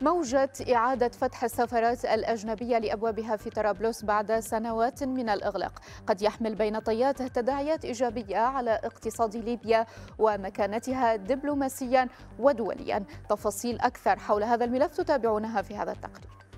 موجة إعادة فتح السفارات الأجنبية لأبوابها في طرابلس بعد سنوات من الإغلاق قد يحمل بين طياته تداعيات إيجابية على اقتصاد ليبيا ومكانتها دبلوماسيا ودوليا تفاصيل أكثر حول هذا الملف تتابعونها في هذا التقرير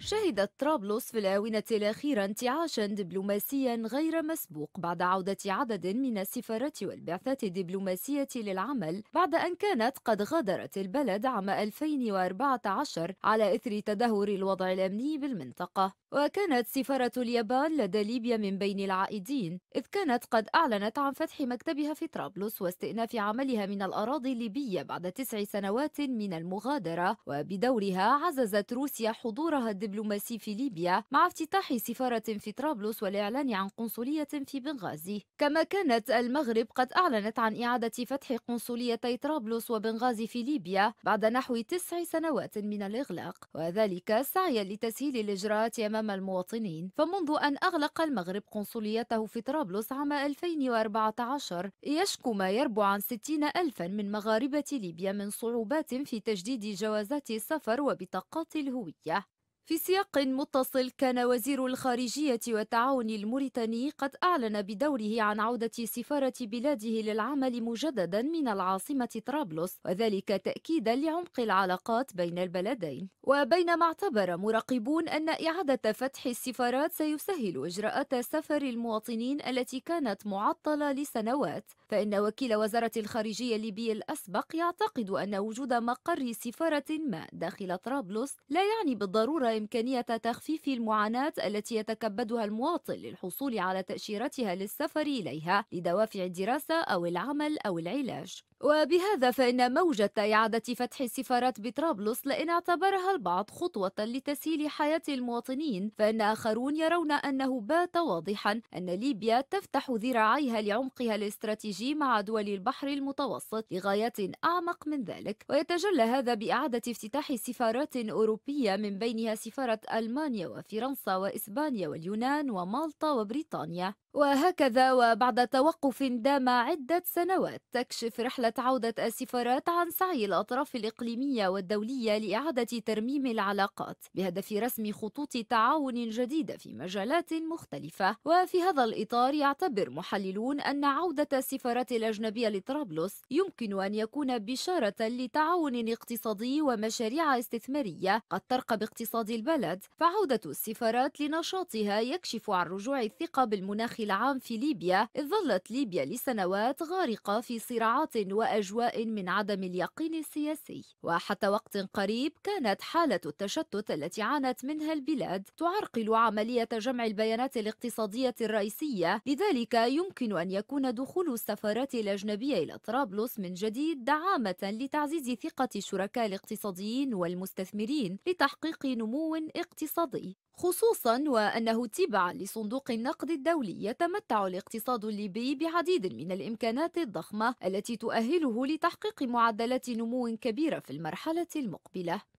شهدت طرابلس في الآونة الأخيرة انتعاشا دبلوماسيا غير مسبوق بعد عودة عدد من السفارات والبعثات الدبلوماسية للعمل بعد أن كانت قد غادرت البلد عام 2014 على إثر تدهور الوضع الأمني بالمنطقة وكانت سفارة اليابان لدى ليبيا من بين العائدين إذ كانت قد أعلنت عن فتح مكتبها في طرابلس واستئناف عملها من الأراضي الليبية بعد تسع سنوات من المغادرة وبدورها عززت روسيا حضورها الدبلوماسي الدبلوماسي في ليبيا مع افتتاح سفارة في طرابلس والإعلان عن قنصلية في بنغازي كما كانت المغرب قد أعلنت عن إعادة فتح قنصليتي طرابلس وبنغازي في ليبيا بعد نحو تسع سنوات من الإغلاق وذلك سعيا لتسهيل الإجراءات أمام المواطنين فمنذ أن أغلق المغرب قنصليته في طرابلس عام 2014 يشكو ما يربو عن 60 ألفا من مغاربة ليبيا من صعوبات في تجديد جوازات السفر وبطاقات الهوية في سياق متصل كان وزير الخارجية والتعاون الموريتاني قد أعلن بدوره عن عودة سفارة بلاده للعمل مجددا من العاصمة طرابلس وذلك تأكيدا لعمق العلاقات بين البلدين وبينما اعتبر مراقبون أن إعادة فتح السفارات سيسهل إجراءات سفر المواطنين التي كانت معطلة لسنوات فإن وكيل وزارة الخارجية الليبي الأسبق يعتقد أن وجود مقر سفارة ما داخل طرابلس لا يعني بالضرورة إمكانية تخفيف المعاناة التي يتكبدها المواطن للحصول على تأشيرتها للسفر إليها لدوافع الدراسة أو العمل أو العلاج وبهذا فإن موجة إعادة فتح السفارات بطرابلس لإن اعتبرها البعض خطوة لتسهيل حياة المواطنين فإن آخرون يرون أنه بات واضحا أن ليبيا تفتح ذراعيها لعمقها الاستراتيجي مع دول البحر المتوسط لغايات أعمق من ذلك ويتجلى هذا بإعادة افتتاح سفارات أوروبية من بينها سفارة ألمانيا وفرنسا وإسبانيا واليونان ومالطا وبريطانيا وهكذا وبعد توقف دام عدة سنوات تكشف رحلة عودة السفارات عن سعي الأطراف الإقليمية والدولية لإعادة ترميم العلاقات بهدف رسم خطوط تعاون جديدة في مجالات مختلفة وفي هذا الإطار يعتبر محللون أن عودة السفارات الأجنبية لطرابلس يمكن أن يكون بشارة لتعاون اقتصادي ومشاريع استثمارية قد ترقى باقتصاد البلد فعودة السفارات لنشاطها يكشف عن رجوع الثقة بالمناخ داخل العام في ليبيا إذ ظلت ليبيا لسنوات غارقة في صراعات وأجواء من عدم اليقين السياسي وحتى وقت قريب كانت حالة التشتت التي عانت منها البلاد تعرقل عملية جمع البيانات الاقتصادية الرئيسية لذلك يمكن أن يكون دخول السفارات الأجنبية إلى طرابلس من جديد دعامة لتعزيز ثقة الشركاء الاقتصاديين والمستثمرين لتحقيق نمو اقتصادي خصوصا وأنه تبعا لصندوق النقد الدولي يتمتع الاقتصاد الليبي بعديد من الإمكانات الضخمة التي تؤهله لتحقيق معدلات نمو كبيرة في المرحلة المقبلة